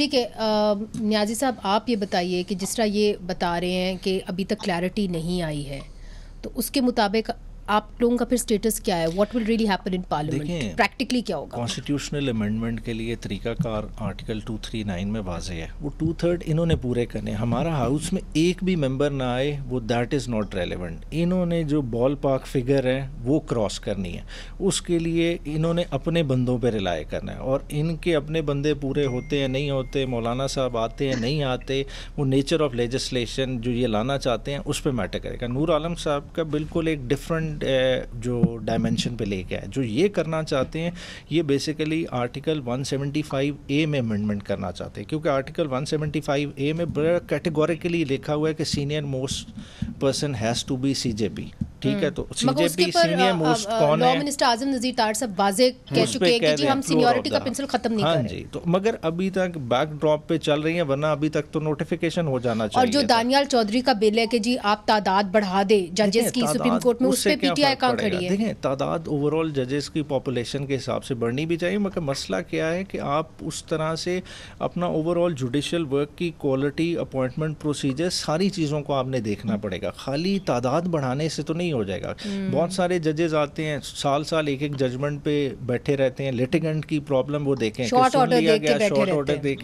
ठीक है न्याजी साहब आप ये बताइए कि जिस तरह ये बता रहे हैं कि अभी तक क्लैरिटी नहीं आई है तो उसके मुताबिक आप लोगों का फिर स्टेटस क्या है what will really happen in parliament practically क्या होगा कॉन्स्टिट्यूशनल अमेंडमेंट के लिए तरीकाकार आर्टिकल 239 में वाजे है वो टू थर्ड इन्होंने पूरे करने हमारा हाउस में एक भी मेंबर ना आए वो दैट इज़ नॉट रेलिवेंट इन्होंने जो बॉल पार्क फिगर है वो क्रॉस करनी है उसके लिए इन्होंने अपने बंदों पर रिलाय करना है और इनके अपने बंदे पूरे होते हैं नहीं होते मौलाना साहब आते हैं नहीं आते वो नेचर ऑफ लेजिस्लेशन जो ये लाना चाहते हैं उस पर मैटर करेगा नूर आलम साहब का बिल्कुल एक डिफरेंट Eh, जो डायमेंशन पे लेके आए जो ये करना चाहते हैं ये बेसिकली आर्टिकल 175 ए में अमेंडमेंट करना चाहते हैं क्योंकि आर्टिकल 175 ए में बड़ा कैटेगोरिकली लिखा हुआ है कि senior most person has to be C J P ठीक है हम्म। तो सीजेपी सीनियर मोस्ट कौन है मिनिस्टर आजम नजीर तार साहब वाजे कह चुके हैं कि हम सीनियरिटी का पेंसिल खत्म नहीं हाँ कर रहे तो मगर अभी तक बैकड्रॉप पे चल रही है वरना अभी तक तो नोटिफिकेशन हो जाना चाहिए और जो दानियाल चौधरी का बिल है कि जी आप तादाद बढ़ा दे जजेस की सुप्रीम कोर्ट में उस पे पीटीआई कहां खड़ी है देखिए तादाद ओवरऑल जजेस की पॉपुलेशन के हिसाब से बढ़नी भी चाहिए मगर मसला क्या है कि आप उस तरह से अपना ओवरऑल जुडिशियल वर्क की क्वालिटी अपॉइंटमेंट प्रोसीजर सारी चीज़ों को आपने देखना पड़ेगा खाली तादाद बढ़ाने से तो नहीं नहीं हो जाएगा हम्म। बहुत सारे जजेस आते हैं साल साल एक एक जजमेंट पे बैठे रहते हैं लिटिगेंट की प्रॉब्लम वो देखें शॉर्ट ऑर्डर देखे शॉर्ट ऑर्डर दे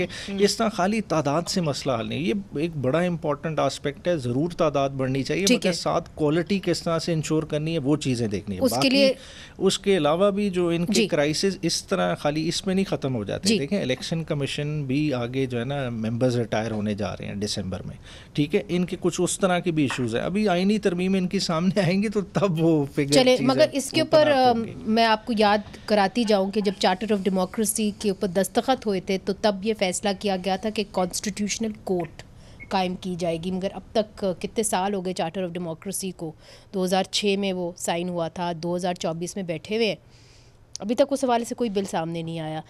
इस तरह खाली तादाद से मसला हल नहीं ये एक बड़ा इंपॉर्टेंट आस्पेक्ट है ज़रूर तादाद बढ़नी चाहिए मगर साथ क्वालिटी किस तरह से इंश्योर करनी है वो चीज़ें देखनी है उसके लिए उसके अलावा भी जो इनकी क्राइसिस इस तरह खाली इसमें नहीं ख़त्म हो जाती देखें इलेक्शन कमीशन भी आगे जो है ना मेंबर्स रिटायर होने जा रहे हैं दिसंबर में ठीक है इनके कुछ उस तरह के भी इश्यूज़ हैं अभी आईनी तरमीम इनकी सामने आई जाएंगे तो तब वो फिगर चले मगर इसके ऊपर मैं आपको याद कराती जाऊं कि जब चार्टर ऑफ डेमोक्रेसी के ऊपर दस्तखत हुए थे तो तब ये फैसला किया गया था कि कॉन्स्टिट्यूशनल कोर्ट कायम की जाएगी मगर अब तक कितने साल हो गए चार्टर ऑफ डेमोक्रेसी को 2006 में वो साइन हुआ था 2024 में बैठे हुए हैं अभी तक उस हवाले से कोई बिल सामने नहीं आया